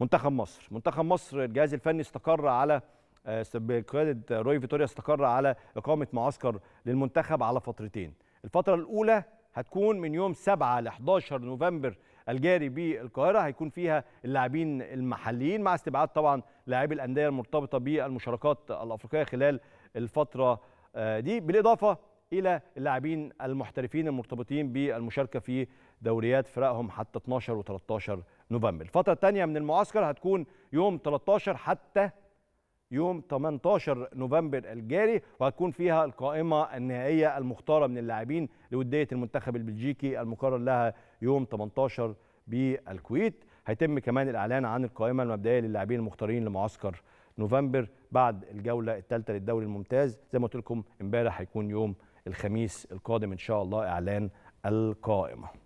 منتخب مصر منتخب مصر الجهاز الفني استقر على آه، بقياده روي فيتوريا استقر على اقامه معسكر للمنتخب على فترتين الفتره الاولى هتكون من يوم 7 ل 11 نوفمبر الجاري بالقاهره هيكون فيها اللاعبين المحليين مع استبعاد طبعا لاعبي الانديه المرتبطه بالمشاركات الافريقيه خلال الفتره آه، دي بالاضافه الى اللاعبين المحترفين المرتبطين بالمشاركه في دوريات فرقهم حتى 12 و13 نوفمبر الفتره الثانيه من المعسكر هتكون يوم 13 حتى يوم 18 نوفمبر الجاري وهتكون فيها القائمة النهائية المختارة من اللاعبين لودية المنتخب البلجيكي المقرر لها يوم 18 بالكويت هيتم كمان الإعلان عن القائمة المبدئية للاعبين المختارين لمعسكر نوفمبر بعد الجولة الثالثة للدوري الممتاز زي ما قلت لكم امبارح هيكون يوم الخميس القادم ان شاء الله اعلان القائمه